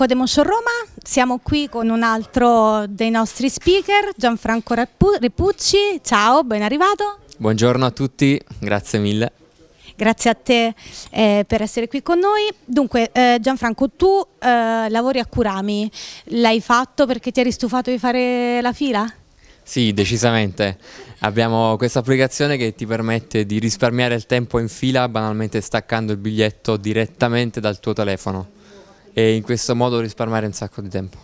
Codemotion Roma, siamo qui con un altro dei nostri speaker, Gianfranco Repucci, ciao, ben arrivato. Buongiorno a tutti, grazie mille. Grazie a te eh, per essere qui con noi. Dunque eh, Gianfranco, tu eh, lavori a Curami, l'hai fatto perché ti eri stufato di fare la fila? Sì, decisamente. Abbiamo questa applicazione che ti permette di risparmiare il tempo in fila banalmente staccando il biglietto direttamente dal tuo telefono e in questo modo risparmiare un sacco di tempo.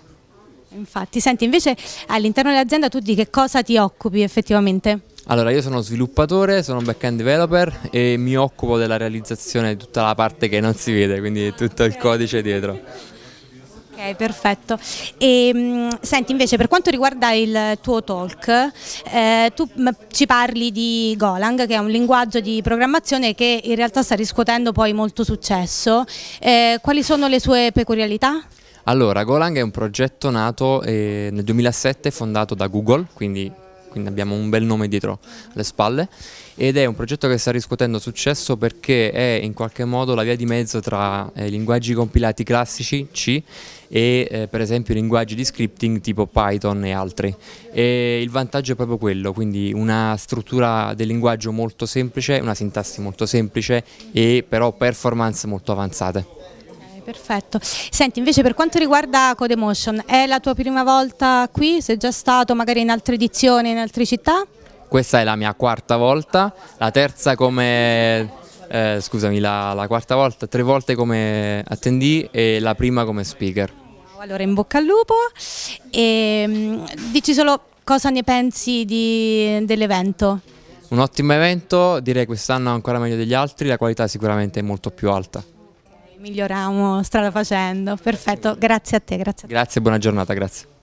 Infatti, senti, invece all'interno dell'azienda tu di che cosa ti occupi effettivamente? Allora, io sono sviluppatore, sono back-end developer e mi occupo della realizzazione di tutta la parte che non si vede, quindi tutto il codice dietro. Ok, perfetto. E, ehm, senti, invece, per quanto riguarda il tuo talk, eh, tu mh, ci parli di Golang, che è un linguaggio di programmazione che in realtà sta riscuotendo poi molto successo. Eh, quali sono le sue peculiarità? Allora, Golang è un progetto nato eh, nel 2007, fondato da Google, quindi quindi abbiamo un bel nome dietro le spalle ed è un progetto che sta riscuotendo successo perché è in qualche modo la via di mezzo tra eh, linguaggi compilati classici C e eh, per esempio linguaggi di scripting tipo Python e altri e il vantaggio è proprio quello, quindi una struttura del linguaggio molto semplice, una sintassi molto semplice e però performance molto avanzate. Perfetto. Senti, invece per quanto riguarda Codemotion, è la tua prima volta qui? Sei già stato magari in altre edizioni, in altre città? Questa è la mia quarta volta, la terza come... Eh, scusami, la, la quarta volta, tre volte come attendee e la prima come speaker. Allora in bocca al lupo e ehm, dici solo cosa ne pensi dell'evento? Un ottimo evento, direi quest'anno ancora meglio degli altri, la qualità sicuramente è molto più alta miglioriamo strada facendo. Perfetto, grazie a te. Grazie, a te. grazie buona giornata, grazie.